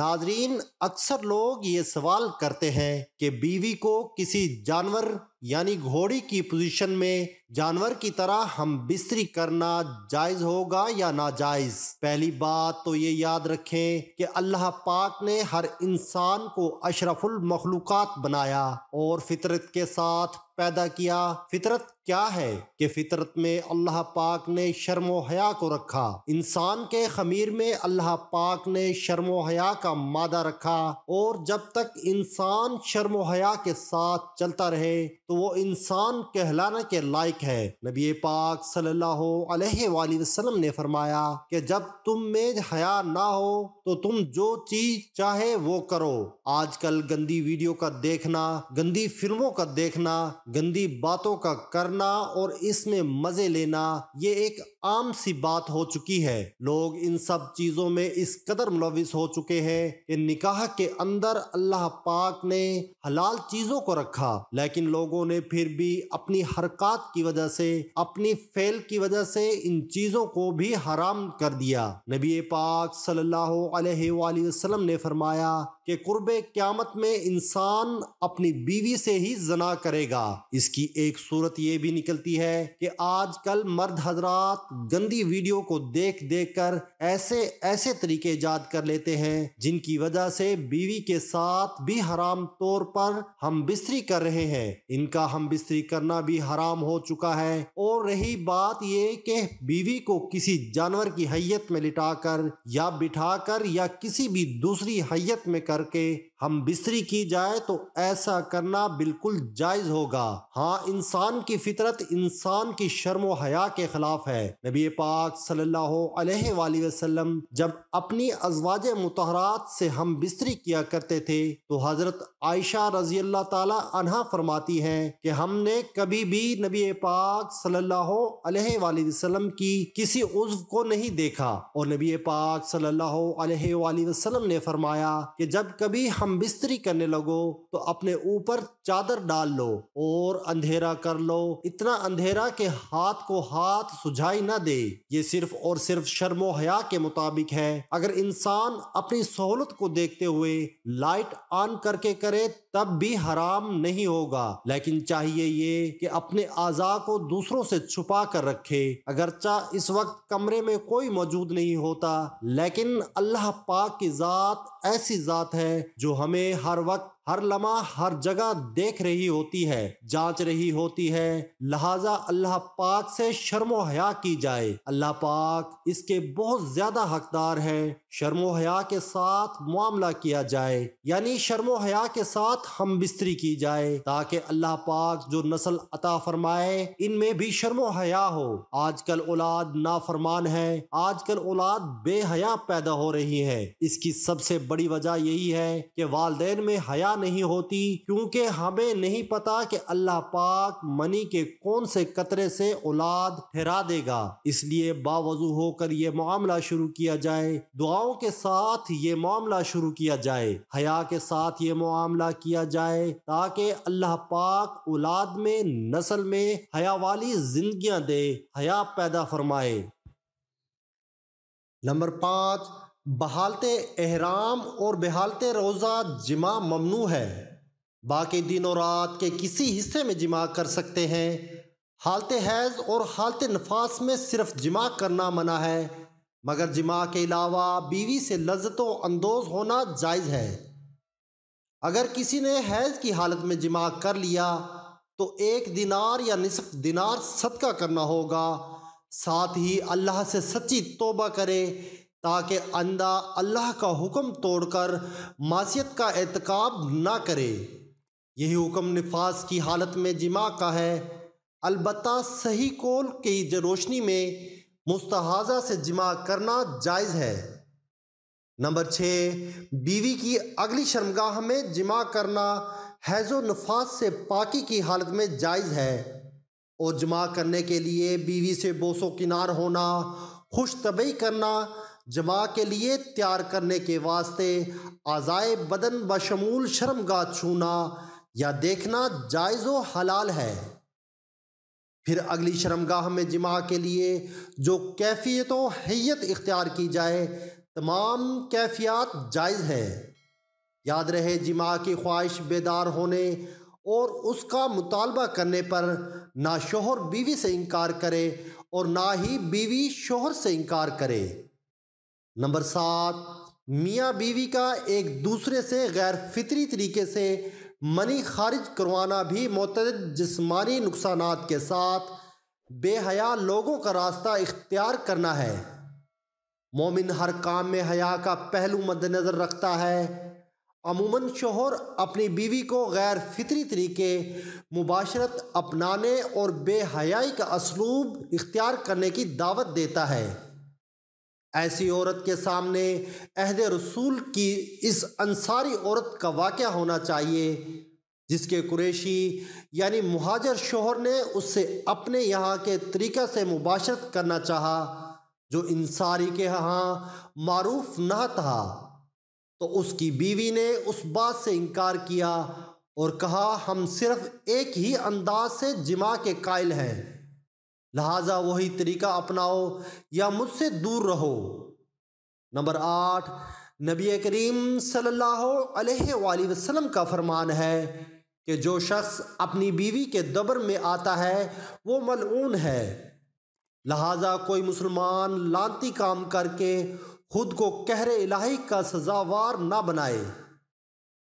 नाजरीन अक्सर लोग ये सवाल करते हैं कि बीवी को किसी जानवर यानी घोड़ी की पोजीशन में जानवर की तरह हम बिस्तरी करना जायज़ होगा या नाजायज़ पहली बात तो ये याद रखें कि अल्लाह पाक ने हर इंसान को अशरफुल मखलूक बनाया और फितरत के साथ पैदा किया फितरत क्या है कि फितरत में अल्लाह पाक ने शर्मो हया को रखा इंसान के खमीर में अल्लाह पाक ने शर्मो हया का मादा रखा और जब तक इंसान शर्म हया के साथ चलता रहे तो वो इंसान कहलाने के लायक है नबी पाक सल्लल्लाहु अलैहि वसल्लम ने फरमाया कि जब तुम में हया ना हो तो तुम जो चीज चाहे वो करो आजकल गंदी वीडियो का देखना गंदी फिल्मों का देखना गंदी बातों का करना और इसमें मजे लेना ये एक आम सी बात हो चुकी है लोग इन सब चीजों में इस कदर मुलविस हो चुके हैं है कि निकाह के अंदर अल्लाह पाक ने हलाल चीजों को रखा लेकिन लोगों ने फिर भी अपनी हरकत की वजह से अपनी फेल की वजह से इन चीजों को भी हराम कर दिया नबी पाक सल्लल्लाहु अलैहि वसल्लम ने फरमाया कि कुर्ब क्यामत में इंसान अपनी बीवी से ही जना करेगा इसकी एक सूरत यह भी निकलती है कि आजकल मर्द हजरात गंदी वीडियो को देख देख कर ऐसे ऐसे तरीके ईजाद कर लेते हैं जिनकी वजह से बीवी के साथ भी हराम तौर पर हम बिस्तरी कर रहे हैं इनका हम बिस्तरी करना भी हराम हो चुका है और रही बात ये कि बीवी को किसी जानवर की हैयत में लिटाकर या बिठाकर या किसी भी दूसरी हैयत में करके हम बिस्तरी की जाए तो ऐसा करना बिल्कुल जायज होगा हाँ इंसान की फितरत इंसान की शर्म हया के खिलाफ है नबी पाक सल्लल्लाहु अलैहि वसल्लम जब अपनी अजवाज मुतहरात से हम बिस्तरी किया करते थे तो हजरत आयशा रजी अल्लाह फरमाती है कि हमने कभी भी नबी पाक सल्लल्लाहु अलैहि वसल्लम की किसी उज्व को नहीं देखा और नबी पाक सल्लल्लाहु अलैहि वसल्लम ने फरमाया कि जब कभी हम तुम बिस्तरी करने लगो तो अपने ऊपर चादर डाल लो और अंधेरा कर लो इतना अंधेरा के हाथ को हाथ सुझाई ना दे ये सिर्फ और सिर्फ शर्मो हया के मुताबिक है अगर इंसान अपनी सहूलत को देखते हुए लाइट ऑन करके करे तब भी हराम नहीं होगा लेकिन चाहिए ये कि अपने आज़ा को दूसरों से छुपा कर रखे अगरचा इस वक्त कमरे में कोई मौजूद नहीं होता लेकिन अल्लाह पाक की ज़ात ऐसी ज़ात है जो हमें हर वक्त हर लम्हा हर जगह देख रही होती है जांच रही होती है लिहाजा अल्लाह पाक से शर्म हया की जाए अल्लाह पाक इसके बहुत ज्यादा हकदार है शर्मो हया के साथ मामला किया जाए यानी शर्मो हया के साथ हम बिस्तरी की जाए ताकि अल्लाह पाक जो नस्ल अता फरमाए इनमें भी शर्मो हया हो आजकल औलाद नाफरमान है आजकल औलाद बेहया पैदा हो रही है इसकी सबसे बड़ी वजह यही है कि वालदेन में हया क्या नहीं होती क्योंकि हमें नहीं पता कि अल्लाह पाक मनी के कौन से कतरे से औलाद ठहरा देगा इसलिए बावजू होकर ये मामला शुरू किया जाए दुआओं के साथ ये मामला शुरू किया जाए हया के साथ ये मामला किया जाए ताकि अल्लाह पाक औलाद में नस्ल में हया वाली जिंदगी दे हया पैदा फरमाए नंबर पाँच बहालत एहराम और बहालत रोज़ा जिमा ममनू है बाकी दिन और रात के किसी हिस्से में जिमा कर सकते हैं हालत हैज़ और हालत नफास में सिर्फ जिमा करना मना है मगर जिमा के अलावा बीवी से लज्जतों अंदोज होना जायज़ है अगर किसी ने हैज़ की हालत में जिमा कर लिया तो एक दिनार या निसफ दिनार सदका करना होगा साथ ही अल्लाह से सच्ची तोबा करे ताकि अंधा अल्लाह का हुक्म तोड़कर मासीत का एहतकाब ना करे यही हुक्म नफाज की हालत में जिमा का है अलबत् सही कोल की रोशनी में मुस्तहाजा से जिमा करना जायज़ है नंबर छः बीवी की अगली शर्मगाह में जिमा करना हैज़ो नफास से पाकि की हालत में जायज़ है और जमा करने के लिए बीवी से बोसो किनार होना खुश तबई करना जमा के लिए तैयार करने के वास्ते आज़ाए बदन बशमूल शर्मगा छूना या देखना जायज़ो हलाल है फिर अगली शर्मगाह में जमा के लिए जो कैफियत व हैत इख्तियार की जाए तमाम कैफियात जायज़ है याद रहे जमा की ख्वाहिश बेदार होने और उसका मुतालबा करने पर ना शोहर बीवी से इनकार करे और ना ही बीवी शोहर से इनकार करे नंबर सात मियाँ बीवी का एक दूसरे से गैर फितरी तरीके से मनी खारिज करवाना भी मतद जिसमानी नुकसान के साथ बेहया लोगों का रास्ता इख्तियार करना है मोमिन हर काम में हया का पहलू मद्दनज़र रखता है अमूमन शोहर अपनी बीवी को गैर फितरी तरीके मुबाशरत अपनाने और बेहयाई का असलूब इख्तियार करने की दावत देता है ऐसी औरत के सामने अहद रसूल की इस अंसारी औरत का वाक़ होना चाहिए जिसके कुरेशी यानी महाजर शोहर ने उससे अपने यहाँ के तरीक़े से मुबाशरत करना चाहा जो इंसारी के यहाँ मरूफ न था तो उसकी बीवी ने उस बात से इनकार किया और कहा हम सिर्फ़ एक ही अंदाज से जिमा के कायल हैं लिहाजा वही तरीका अपनाओ या मुझसे दूर रहो नंबर आठ नबी करीम सल्लल्लाहु अलैहि का फरमान है कि जो शख्स अपनी बीवी के दबर में आता है वो मलून है लिहाजा कोई मुसलमान लांती काम करके खुद को कहरे इलाही का सजावार ना बनाए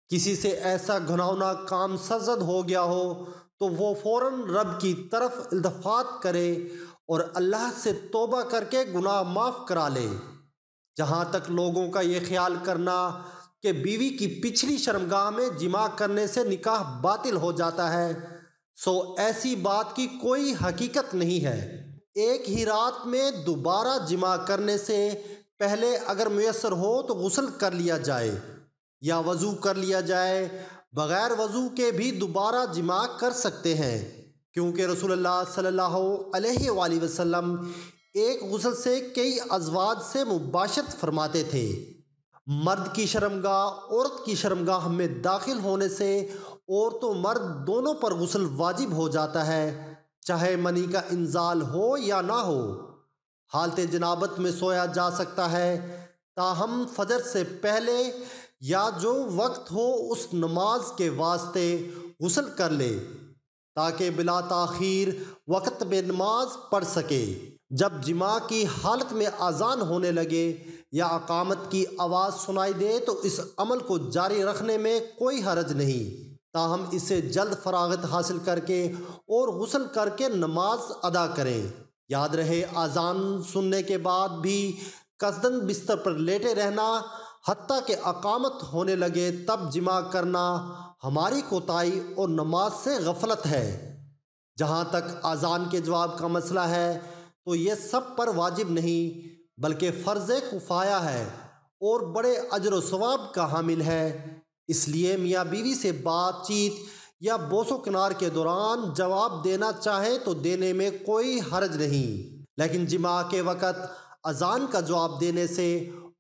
किसी से ऐसा घनौना काम सजद हो गया हो तो वो फ़ौर रब की तरफ इल्तफात करे और अल्लाह से तोबा करके गुनाह माफ़ करा ले जहाँ तक लोगों का ये ख्याल करना कि बीवी की पिछली शर्मगाह में जिमा करने से निकाह बातिल हो जाता है सो ऐसी बात की कोई हकीकत नहीं है एक ही रात में दोबारा जिमा करने से पहले अगर मैसर हो तो गसल कर लिया जाए या वज़ू कर लिया जाए बग़ैर वज़ू के भी दोबारा जमा कर सकते हैं क्योंकि रसूल सल्लल्लाहु अलैहि वसल्लम एक गसल से कई अजवाद से मुबाशत फरमाते थे मर्द की शर्मगाह औरत की शर्मगाह में दाखिल होने से औरत तो मर्द दोनों पर गसल वाजिब हो जाता है चाहे मनी का इंजाल हो या ना हो हालत जनाबत में सोया जा सकता है ताहम फजर से पहले या जो वक्त हो उस नमाज के वास्ते गसल कर ले ताकि बिला तखीर वक्त में नमाज पढ़ सके जब जिमा की हालत में अजान होने लगे या अकामत की आवाज़ सुनाई दे तो इस अमल को जारी रखने में कोई हरज नहीं ताहम इसे जल्द फरागत हासिल करके और गसल करके नमाज अदा करें याद रहे अजान सुनने के बाद भी कसदन बिस्तर पर लेटे रहना हती के अकामत होने लगे तब जिमा करना हमारी कोताही और नमाज से गफलत है जहाँ तक अजान के जवाब का मसला है तो ये सब पर वाजिब नहीं बल्कि फ़र्ज कुफाया है और बड़े अजर स्वाब का हामिल है इसलिए मियाँ बीवी से बातचीत या बोसो किनार के दौरान जवाब देना चाहे तो देने में कोई हर्ज नहीं लेकिन जिमा के वक़्त अजान का जवाब देने से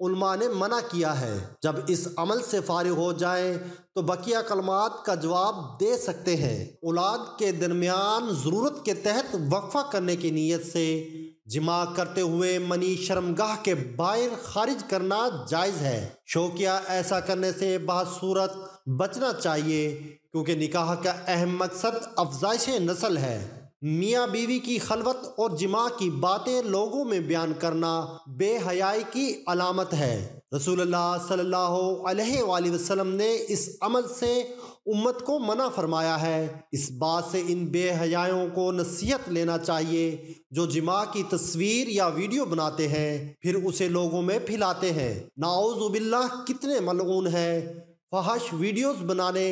उल्मा ने मना किया है जब इस अमल से फारिग हो जाए तो बकिया कलमात का जवाब दे सकते हैं औलाद के दरमियान ज़रूरत के तहत वक्फा करने की नीयत से जिमा करते हुए मनी शर्मगाह के बाहर खारिज करना जायज़ है शोकिया ऐसा करने से बहसूरत बचना चाहिए क्योंकि निकाह का अहम मकसद अफजाइश नस्ल है मियाँ बीवी की खलवत और जिमा की बातें लोगों में बयान करना बेहयाई की अलामत है रसुल्ला सल्लल्लाहु ने इस अमल से उम्मत को मना फरमाया है इस बात से इन बेहयाओं को नसीहत लेना चाहिए जो जिमा की तस्वीर या वीडियो बनाते हैं फिर उसे लोगों में फैलाते हैं नाउजुबिल्ला कितने मलगून है फहश वीडियोज़ बनाने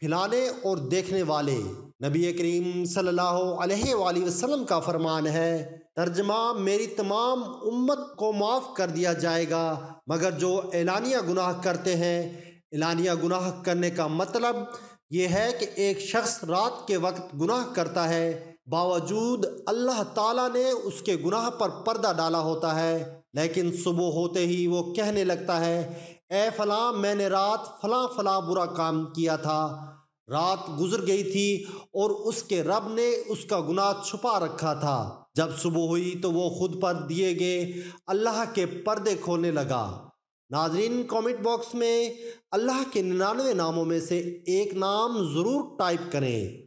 फैलाने और देखने वाले नबी करीम सल्लल्लाहु वसल्लम का फरमान है तर्जमा मेरी तमाम उम्मत को माफ़ कर दिया जाएगा मगर जो एलानिया गुनाह करते हैं एलानिया गुनाह करने का मतलब यह है कि एक शख्स रात के वक्त गुनाह करता है बावजूद अल्लाह ताला ने उसके गुनाह पर पर्दा डाला होता है लेकिन सुबह होते ही वो कहने लगता है ए फला मैंने रात फला फला बुरा काम किया था रात गुजर गई थी और उसके रब ने उसका गुनाह छुपा रखा था जब सुबह हुई तो वो खुद पर दिए गए अल्लाह के पर्दे खोने लगा नाजरीन कमेंट बॉक्स में अल्लाह के निन्यानवे नामों में से एक नाम ज़रूर टाइप करें